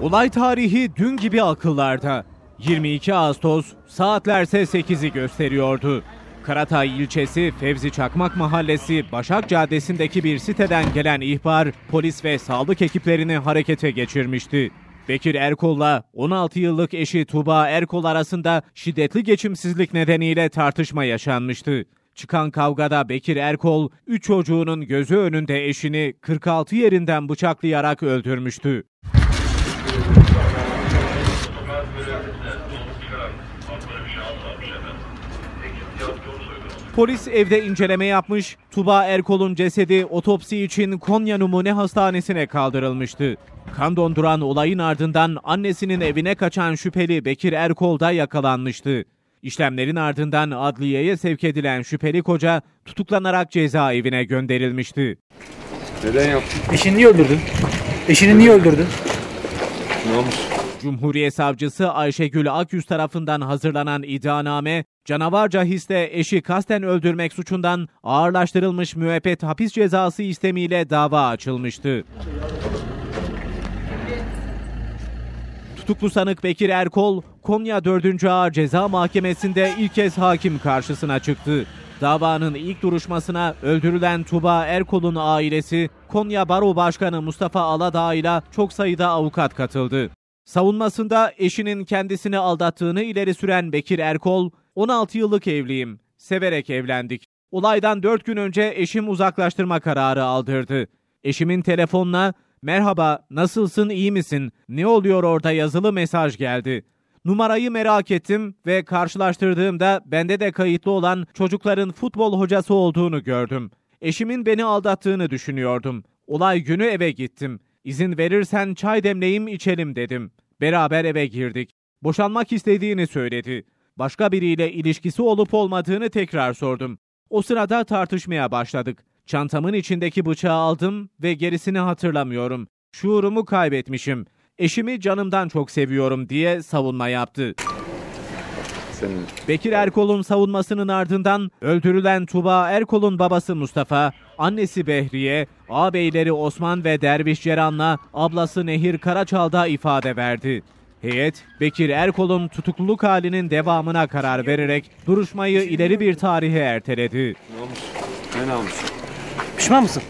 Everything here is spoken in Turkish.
Olay tarihi dün gibi akıllarda. 22 Ağustos saatlerse 8'i gösteriyordu. Karatay ilçesi Fevzi Çakmak Mahallesi Başak Caddesi'ndeki bir siteden gelen ihbar polis ve sağlık ekiplerini harekete geçirmişti. Bekir Erkol'la 16 yıllık eşi Tuba Erkol arasında şiddetli geçimsizlik nedeniyle tartışma yaşanmıştı. Çıkan kavgada Bekir Erkol, 3 çocuğunun gözü önünde eşini 46 yerinden bıçaklayarak öldürmüştü. Polis evde inceleme yapmış, Tuba Erkol'un cesedi otopsi için Konya Numune Hastanesi'ne kaldırılmıştı. Kan donduran olayın ardından annesinin evine kaçan şüpheli Bekir Erkol da yakalanmıştı. İşlemlerin ardından adliyeye sevk edilen şüpheli koca tutuklanarak cezaevine gönderilmişti. Neden yaptın? Eşini niye öldürdün? Eşini niye öldürdün? Ne olmuş? Cumhuriyet Savcısı Ayşegül Akyüz tarafından hazırlanan iddianame, canavarca histe eşi kasten öldürmek suçundan ağırlaştırılmış müebbet hapis cezası istemiyle dava açılmıştı. Tutuklu sanık Bekir Erkol, Konya 4. Ağır Ceza Mahkemesi'nde ilk kez hakim karşısına çıktı. Davanın ilk duruşmasına öldürülen Tuba Erkol'un ailesi, Konya Baro Başkanı Mustafa Aladağ ile çok sayıda avukat katıldı. Savunmasında eşinin kendisini aldattığını ileri süren Bekir Erkol, 16 yıllık evliyim, severek evlendik. Olaydan 4 gün önce eşim uzaklaştırma kararı aldırdı. Eşimin telefonla merhaba, nasılsın, iyi misin, ne oluyor orada yazılı mesaj geldi. Numarayı merak ettim ve karşılaştırdığımda bende de kayıtlı olan çocukların futbol hocası olduğunu gördüm. Eşimin beni aldattığını düşünüyordum. Olay günü eve gittim. İzin verirsen çay demleyim içelim dedim. Beraber eve girdik. Boşanmak istediğini söyledi. Başka biriyle ilişkisi olup olmadığını tekrar sordum. O sırada tartışmaya başladık. Çantamın içindeki bıçağı aldım ve gerisini hatırlamıyorum. Şuurumu kaybetmişim. Eşimi canımdan çok seviyorum diye savunma yaptı. Bekir Erkol'un savunmasının ardından öldürülen Tuba Erkol'un babası Mustafa, annesi Behriye, ağabeyleri Osman ve Derviş Ceran'la ablası Nehir Karaçal'da ifade verdi. Heyet, Bekir Erkol'un tutukluluk halinin devamına karar vererek duruşmayı ileri bir tarihe erteledi. Ne olmuş? Ne olmuş? Pişman mısın?